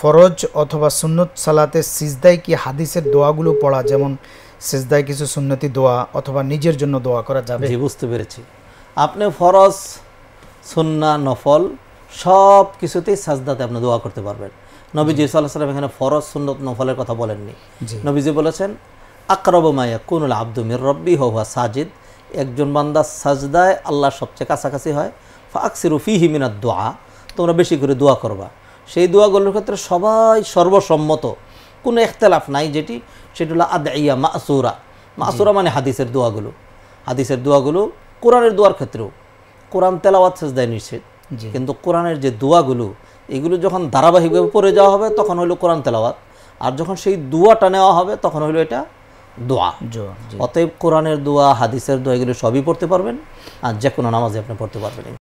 ফরজ অথবা সুন্নত সালাতে সিজদায় কি হাদিসের দোয়াগুলো পড়া যেমন সিজদায় কিছু সুন্নতি দোয়া অথবা নিজের জন্য দোয়া করা যাবে বুঝতে পেরেছি আপনি ফরজ সুন্না নফল সব কিছুতেই সাজদাতে আপনি দোয়া করতে পারবেন নবীজি সাল্লাহ সাল্লাম এখানে ফরজ সুন্নত নফলের কথা বলেননি নবীজি বলেছেন আকরব মায়া কুনুল আব্দু মির রব্বি হওয়া সাজিদ একজন বান্দা সাজদায় আল্লাহ সবচেয়ে কাছাকাছি হয় ফা আকসিরু ফি হিমিনার দোয়া তোমরা বেশি করে দোয়া করবা সেই দোয়াগুলোর ক্ষেত্রে সবাই সর্বসম্মত কোনো একতলাফ নাই যেটি সেটি হলো ইয়া মাসুরা মাসুরা মানে হাদিসের দোয়াগুলো হাদিসের দোয়াগুলো কোরআনের দোয়ার ক্ষেত্রেও কোরআন তেলাওয়াত দেয় নিশ্চিত কিন্তু কোরআনের যে দোয়াগুলো এগুলো যখন ধারাবাহিকভাবে পড়ে যাওয়া হবে তখন হলো কোরআন তেলাওয়াত আর যখন সেই দোয়াটা নেওয়া হবে তখন হলো এটা দোয়া অতএব কোরআনের দোয়া হাদিসের দোয়া এগুলো সবই পড়তে পারবেন আর যে কোনো নামাজে আপনি পড়তে পারবেন